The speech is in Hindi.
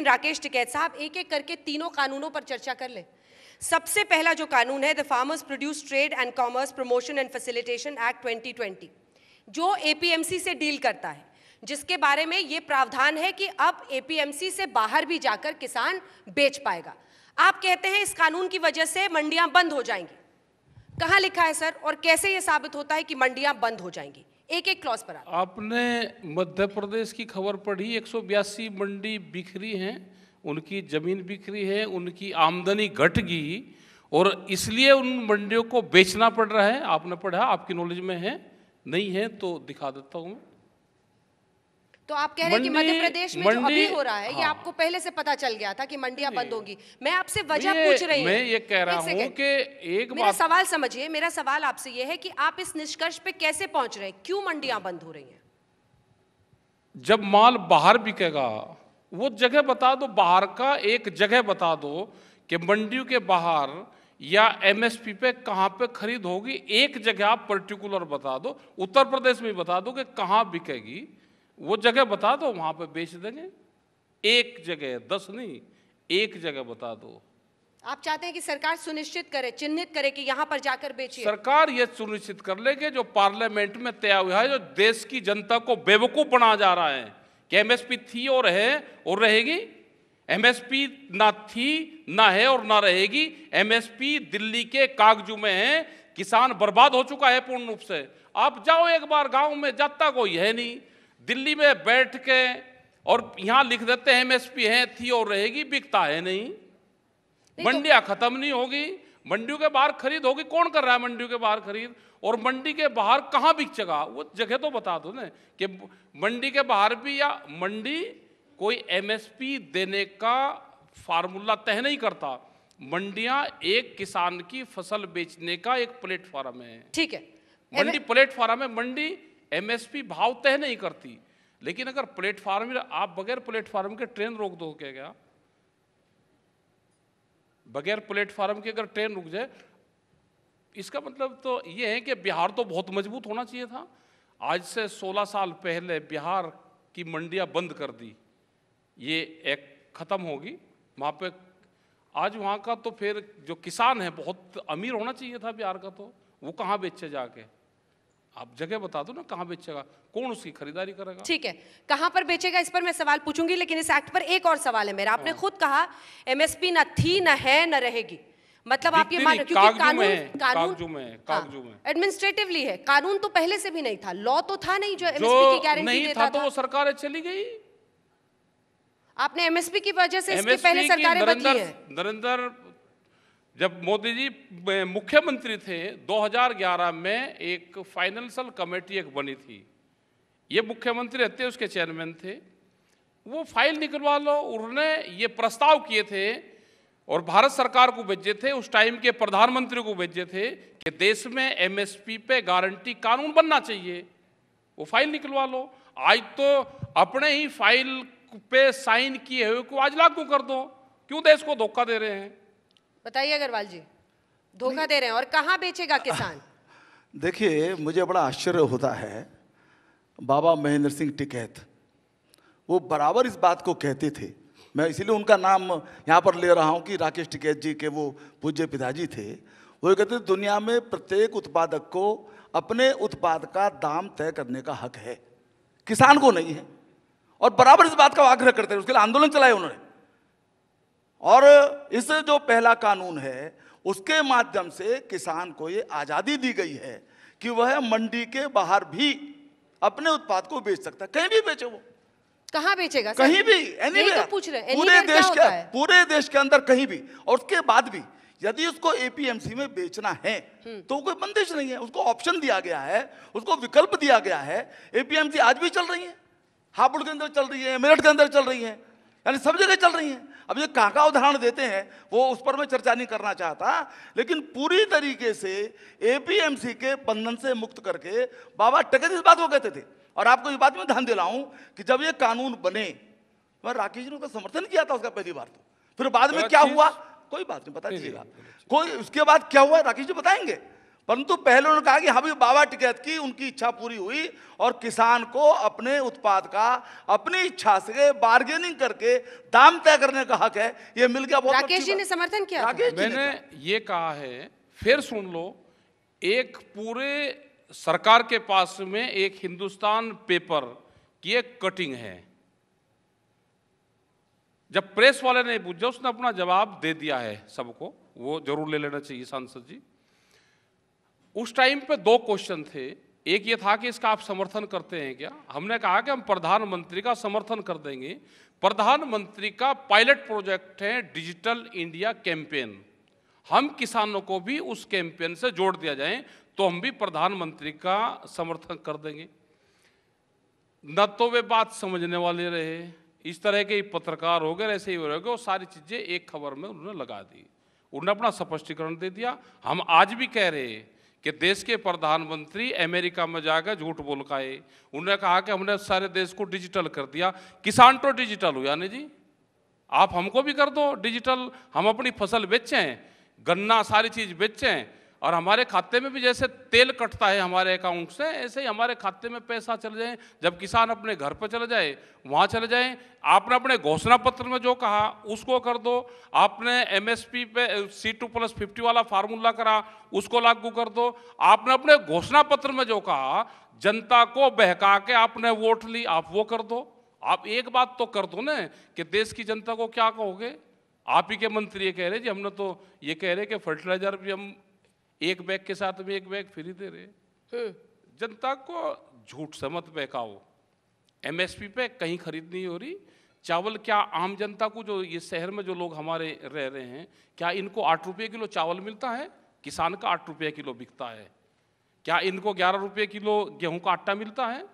राकेश टिकैत साहब एक एक करके तीनों कानूनों पर चर्चा कर ले सबसे पहला जो कानून है the farmers produce trade and commerce promotion and facilitation act 2020 जो एपीएमसी से डील करता है जिसके बारे में यह प्रावधान है कि अब एपीएमसी से बाहर भी जाकर किसान बेच पाएगा आप कहते हैं इस कानून की वजह से मंडियां बंद हो जाएंगी कहां लिखा है सर और कैसे यह साबित होता है कि मंडियां बंद हो जाएंगी एक एक क्लॉज पर आपने मध्य प्रदेश की खबर पढ़ी एक मंडी बिखरी हैं उनकी जमीन बिखरी है उनकी आमदनी घट गई और इसलिए उन मंडियों को बेचना पड़ रहा है आपने पढ़ा आपकी नॉलेज में है नहीं है तो दिखा देता हूँ तो आप कह रहे हैं कि मध्य प्रदेश में जो अभी हो रहा है हाँ। ये आपको पहले से पता चल गया था कि मंडियां बंद होगी मैं आपसे वजह पूछ रही हूँ ये कह रहा हूँ कि एक मेरा सवाल समझिए मेरा सवाल आपसे ये है कि आप इस निष्कर्ष पे कैसे पहुंच रहे हैं क्यों मंडियां बंद हो रही हैं जब माल बाहर बिकेगा वो जगह बता दो बाहर का एक जगह बता दो कि मंडियों के बाहर या एमएसपी पे कहाँ पे खरीद होगी एक जगह आप पर्टिकुलर बता दो उत्तर प्रदेश में बता दो कि कहाँ बिकेगी वो जगह बता दो वहां पर बेच देंगे एक जगह दस नहीं एक जगह बता दो आप चाहते हैं कि सरकार सुनिश्चित करे चिन्हित करे कि यहाँ पर जाकर बेचिए सरकार ये सुनिश्चित कर लेगी जो पार्लियामेंट में तय हुआ है जो देश की जनता को बेवकूफ बना जा रहा है कि एमएसपी थी और है और रहेगी एमएसपी ना थी ना है और ना रहेगी एमएसपी दिल्ली के कागजू में है किसान बर्बाद हो चुका है पूर्ण रूप से आप जाओ एक बार गांव में जाता कोई है नहीं दिल्ली में बैठ के और यहां लिख देते हैं एमएसपी है थी और रहेगी बिकता है नहीं मंडियाँ खत्म नहीं होगी मंडियों के बाहर खरीद होगी कौन कर रहा है मंडियों के बाहर खरीद और मंडी के बाहर कहाँ बिक वो जगह तो बता दो ना कि मंडी के बाहर भी या मंडी कोई एमएसपी देने का फार्मूला तय नहीं करता मंडियां एक किसान की फसल बेचने का एक प्लेटफॉर्म है ठीक है मंडी प्लेटफॉर्म है मंडी एमएसपी भाव तय नहीं करती लेकिन अगर प्लेटफार्म आप बगैर प्लेटफार्म के ट्रेन रोक दो क्या क्या बगैर प्लेटफार्म के अगर ट्रेन रुक जाए इसका मतलब तो ये है कि बिहार तो बहुत मजबूत होना चाहिए था आज से 16 साल पहले बिहार की मंडियां बंद कर दी ये एक ख़त्म होगी वहाँ पे आज वहाँ का तो फिर जो किसान है बहुत अमीर होना चाहिए था बिहार का तो वो कहाँ बेचे जाके आप जगह बता दो ना कहाँ बेचेगा कौन उसकी खरीदारी करेगा ठीक है कहाँ पर बेचेगा इस पर मैं सवाल पूछूंगी लेकिन इस एक्ट पर एक और सवाल है मेरा आपने हाँ। खुद कहा एमएसपी ना थी ना है न रहेगी मतलब आप ये मान रहे क्योंकि कानून कानून एडमिनिस्ट्रेटिवली हाँ, है कानून तो पहले से भी नहीं था लॉ तो था नहीं जो एमएसपी की गारंटी देता था तो वो सरकारें चली गई आपने एमएसपी की वजह से इसके पहले सरकारें बदली है नरेंद्र जब मोदी जी मुख्यमंत्री थे 2011 में एक फाइनेंशियल कमेटी एक बनी थी ये मुख्यमंत्री रहते उसके चेयरमैन थे वो फाइल निकलवा लो उन्होंने ये प्रस्ताव किए थे और भारत सरकार को भेजे थे उस टाइम के प्रधानमंत्री को भेजे थे कि देश में एमएसपी पे गारंटी कानून बनना चाहिए वो फाइल निकलवा लो आज तो अपने ही फाइल पे साइन किए हुए को आज लागू कर दो क्यों देश को धोखा दे रहे हैं बताइए अग्रवाल जी धोखा दे रहे हैं और कहाँ बेचेगा किसान देखिए मुझे बड़ा आश्चर्य होता है बाबा महेंद्र सिंह टिकैत वो बराबर इस बात को कहते थे मैं इसीलिए उनका नाम यहाँ पर ले रहा हूँ कि राकेश टिकैत जी के वो पूज्य पिताजी थे वो कहते थे दुनिया में प्रत्येक उत्पादक को अपने उत्पाद का दाम तय करने का हक है किसान को नहीं है और बराबर इस बात का आग्रह करते हैं उसके लिए आंदोलन चलाए उन्होंने और इस जो पहला कानून है उसके माध्यम से किसान को ये आज़ादी दी गई है कि वह मंडी के बाहर भी अपने उत्पाद को बेच सकता है कहीं भी बेचे वो कहाँ बेचेगा कहीं भी एनी तो पूछ रहे पूरे देश के पूरे देश के अंदर कहीं भी और उसके बाद भी यदि उसको एपीएमसी में बेचना है हम्म। तो कोई बंदिश नहीं है उसको ऑप्शन दिया गया है उसको विकल्प दिया गया है एपीएमसी आज भी चल रही है हापुड़ के अंदर चल रही है मेरठ के अंदर चल रही है यानी सब जगह चल रही हैं अब ये काका उदाहरण देते हैं वो उस पर मैं चर्चा नहीं करना चाहता लेकिन पूरी तरीके से एपीएमसी के बंधन से मुक्त करके बाबा टकत इस बात को कहते थे और आपको इस बात में ध्यान दिलाऊं कि जब ये कानून बने तो मैं राकेश जी ने समर्थन किया था उसका पहली बार तो फिर बाद में क्या हुआ कोई बात नहीं बता दीजिएगा कोई उसके बाद क्या हुआ राकेश जी बताएंगे परंतु पहले उन्होंने कहा कि हबीब हाँ बाबा टिकैत की उनकी इच्छा पूरी हुई और किसान को अपने उत्पाद का अपनी इच्छा से बार्गेनिंग करके दाम तय करने का हक है ये मिल गया बहुत राकेश जी ने समर्थन किया मैंने ये कहा है फिर सुन लो एक पूरे सरकार के पास में एक हिंदुस्तान पेपर की एक कटिंग है जब प्रेस वाले ने पूछा उसने अपना जवाब दे दिया है सबको वो जरूर ले लेना चाहिए सांसद जी उस टाइम पे दो क्वेश्चन थे एक ये था कि इसका आप समर्थन करते हैं क्या हमने कहा कि हम प्रधानमंत्री का समर्थन कर देंगे प्रधानमंत्री का पायलट प्रोजेक्ट है डिजिटल इंडिया कैंपेन हम किसानों को भी उस कैंपेन से जोड़ दिया जाए तो हम भी प्रधानमंत्री का समर्थन कर देंगे न तो वे बात समझने वाले रहे इस तरह के पत्रकार हो गए ऐसे ही हो गए और सारी चीज़ें एक खबर में उन्होंने लगा दी उन्होंने अपना स्पष्टीकरण दे दिया हम आज भी कह रहे हैं कि देश के प्रधानमंत्री अमेरिका में जाकर झूठ बोल का आए उन्होंने कहा कि हमने सारे देश को डिजिटल कर दिया किसान तो डिजिटल हुआ यानी जी आप हमको भी कर दो डिजिटल हम अपनी फसल बेचें गन्ना सारी चीज़ बेचें और हमारे खाते में भी जैसे तेल कटता है हमारे अकाउंट से ऐसे ही हमारे खाते में पैसा चले जाए जब किसान अपने घर पर चले जाए वहाँ चले जाए आपने अपने घोषणा पत्र में जो कहा उसको कर दो आपने एमएसपी पे सी टू प्लस फिफ्टी वाला फार्मूला करा उसको लागू कर दो आपने अपने घोषणा पत्र में जो कहा जनता को बहका के आपने वोट ली आप वो कर दो आप एक बात तो कर दो ना कि देश की जनता को क्या कहोगे आप ही के मंत्री ये कह रहे जी हमने तो ये कह रहे कि फर्टिलाइजर भी हम एक बैग के साथ में एक बैग फ्री दे रहे हाँ। जनता को झूठ से मत बहकाओ एमएसपी पे कहीं खरीद नहीं हो रही चावल क्या आम जनता को जो ये शहर में जो लोग हमारे रह रहे हैं क्या इनको आठ रुपये किलो चावल मिलता है किसान का आठ रुपये किलो बिकता है क्या इनको ग्यारह रुपये किलो गेहूं का आटा मिलता है